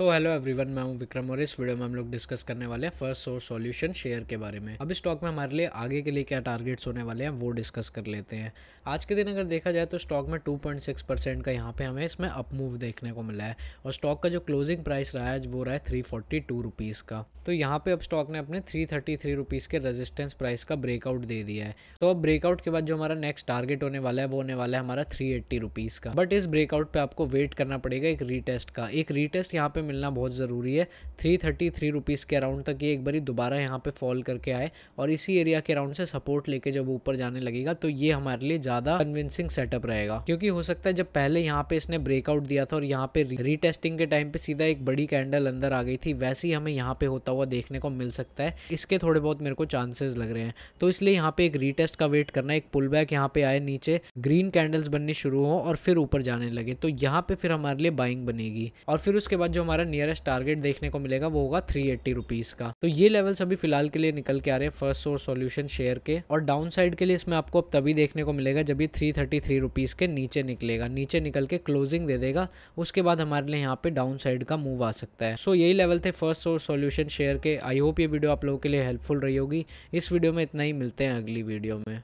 तो hello everyone मैं हूं विक्रम और इस वीडियो में हम लोग डिस्कस करने वाले हैं फर्स्ट सोर्स सॉल्यूशन शेयर के बारे में अब इस स्टॉक में हमारे लिए आगे के लिए क्या टारगेट्स होने वाले हैं वो डिस्कस कर लेते हैं आज के दिन अगर देखा जाए तो स्टॉक में 2.6 परसेंट का यहाँ पे हमें इसमें अपमूव देखने को मिला है और स्टॉक का जो क्लोजिंग प्राइस रहा है वो रहा है थ्री फोर्टी का तो यहाँ पे अब स्टॉक ने अपने थ्री थर्टी के रजिस्टेंस प्राइस का ब्रेकआउट दे दिया है तो अब ब्रेकआउट के बाद जो हमारा नेक्स्ट टारगेट होने वाला है वो होने वाला है हमारा थ्री का बट इस ब्रेकआउट पर आपको वेट करना पड़ेगा एक रीटेस्ट का एक रीटेस्ट यहाँ पे में मिलना बहुत ज़रूरी है थ्री थर्टी थ्री रुपीज़ के अराउंड तक ये एक बारी दोबारा यहाँ पे फॉल करके आए और इसी एरिया के अराउंड से सपोर्ट लेके जब ऊपर जाने लगेगा तो ये हमारे लिए ज़्यादा कन्विंसिंग सेटअप रहेगा क्योंकि हो सकता है जब पहले यहाँ पे इसने ब्रेकआउट दिया था और यहाँ पे रीटेस्टिंग के टाइम पे सीधा एक बड़ी कैंडल अंदर आ गई थी वैसे ही हमें यहाँ पे होता हुआ देखने को मिल सकता है इसके थोड़े बहुत मेरे को चांसेस लग रहे हैं तो इसलिए यहाँ पे एक रीटेस्ट का वेट करना एक पुल बैक यहाँ पे आए नीचे ग्रीन कैंडल्स बननी शुरू हो और फिर ऊपर जाने लगे तो यहाँ पे फिर हमारे लिए बाइंग बनेगी और फिर उसके बाद जो हमारे हमारा नियरेस्ट टारगेट देखने को मिलेगा वो होगा थ्री एट्टी रुपीज का तो ये लेवल्स अभी फिलहाल के लिए निकल के आ रहे हैं फर्स्ट सोर्स सोल्यूशन शेयर के और डाउन साइड के लिए इसमें आपको अब तभी देखने को मिलेगा जब ये थ्री थर्टी थ्री रुपीज के नीचे निकलेगा नीचे निकल के क्लोजिंग दे देगा उसके बाद हमारे लिए यहाँ पे डाउन साइड का मूव आ सकता है सो so, यही लेवल थे फर्स्ट सोर्स सोल्यूशन शेयर के आई होप ये वीडियो आप लोगों के लिए हेल्पफुल रही होगी इस वीडियो में इतना ही मिलते हैं अगली वीडियो में